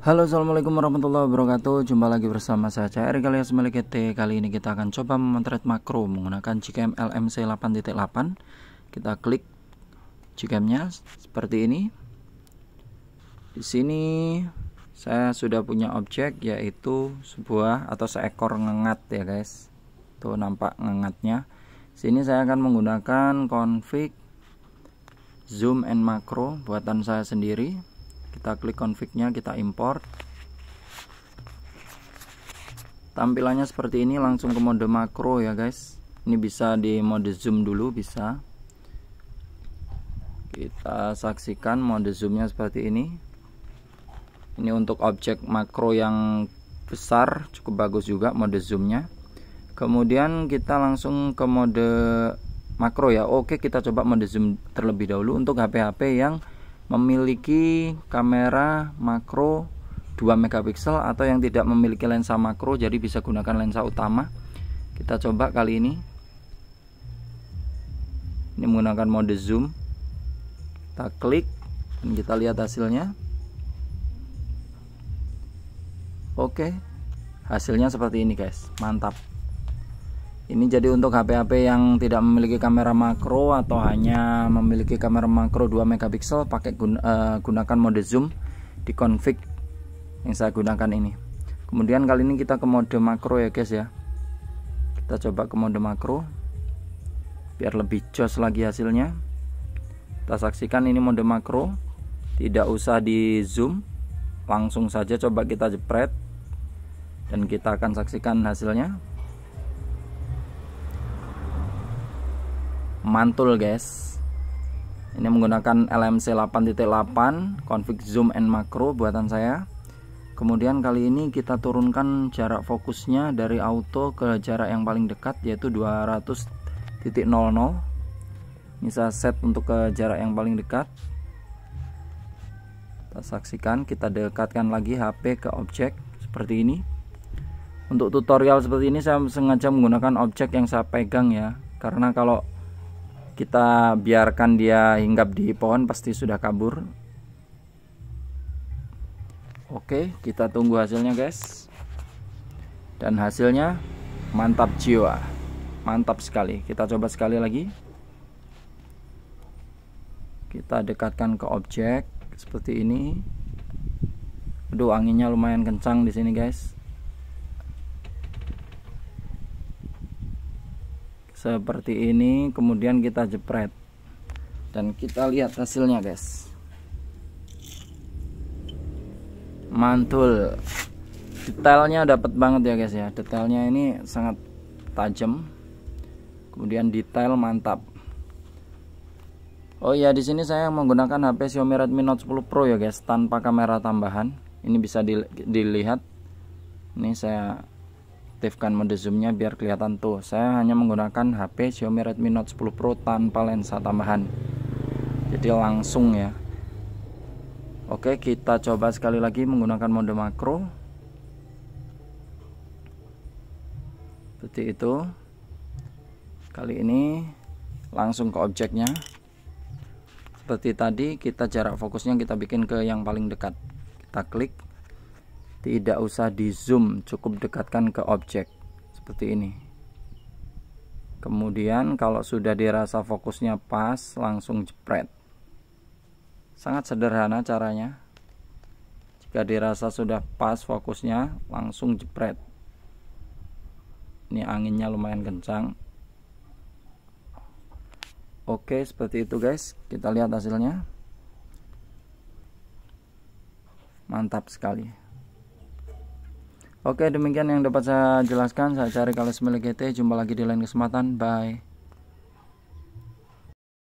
Halo assalamualaikum warahmatullahi wabarakatuh Jumpa lagi bersama saya CR Kalias GT e Kali ini kita akan coba memotret makro Menggunakan GCam LMC 8.8 Kita klik GCamnya seperti ini Di sini Saya sudah punya objek Yaitu sebuah atau seekor ngengat ya guys Tuh nampak ngengatnya Sini saya akan menggunakan config Zoom and macro Buatan saya sendiri kita klik config-nya kita import tampilannya seperti ini langsung ke mode makro ya guys ini bisa di mode zoom dulu bisa kita saksikan mode zoomnya seperti ini ini untuk objek makro yang besar cukup bagus juga mode zoomnya kemudian kita langsung ke mode makro ya oke kita coba mode zoom terlebih dahulu untuk HP-HP yang memiliki kamera makro 2 megapiksel atau yang tidak memiliki lensa makro jadi bisa gunakan lensa utama kita coba kali ini ini menggunakan mode zoom kita klik dan kita lihat hasilnya oke hasilnya seperti ini guys mantap ini jadi untuk HP-HP yang tidak memiliki kamera makro atau hanya memiliki kamera makro 2 megapiksel pakai gun uh, eh, gunakan mode zoom di config yang saya gunakan ini kemudian kali ini kita ke mode makro ya guys ya kita coba ke mode makro biar lebih jos lagi hasilnya kita saksikan ini mode makro tidak usah di zoom langsung saja coba kita jepret dan kita akan saksikan hasilnya mantul guys ini menggunakan LMC 8.8 config zoom and macro buatan saya kemudian kali ini kita turunkan jarak fokusnya dari auto ke jarak yang paling dekat yaitu 200.00 ini saya set untuk ke jarak yang paling dekat kita saksikan kita dekatkan lagi HP ke objek seperti ini untuk tutorial seperti ini saya sengaja menggunakan objek yang saya pegang ya karena kalau kita biarkan dia hinggap di pohon pasti sudah kabur oke kita tunggu hasilnya guys dan hasilnya mantap jiwa mantap sekali kita coba sekali lagi kita dekatkan ke objek seperti ini aduh anginnya lumayan kencang di sini guys seperti ini kemudian kita jepret dan kita lihat hasilnya guys mantul detailnya dapat banget ya guys ya detailnya ini sangat tajam kemudian detail mantap Oh iya di sini saya menggunakan HP Xiaomi Redmi Note 10 Pro ya guys tanpa kamera tambahan ini bisa dilihat ini saya aktifkan mode zoomnya biar kelihatan tuh saya hanya menggunakan HP Xiaomi Redmi Note 10 Pro tanpa lensa tambahan jadi langsung ya Oke kita coba sekali lagi menggunakan mode makro seperti itu kali ini langsung ke objeknya seperti tadi kita jarak fokusnya kita bikin ke yang paling dekat kita klik tidak usah di zoom cukup dekatkan ke objek seperti ini kemudian kalau sudah dirasa fokusnya pas langsung jepret sangat sederhana caranya jika dirasa sudah pas fokusnya langsung jepret ini anginnya lumayan kencang oke seperti itu guys kita lihat hasilnya mantap sekali Oke demikian yang dapat saya jelaskan Saya cari kalau milik GT Jumpa lagi di lain kesempatan Bye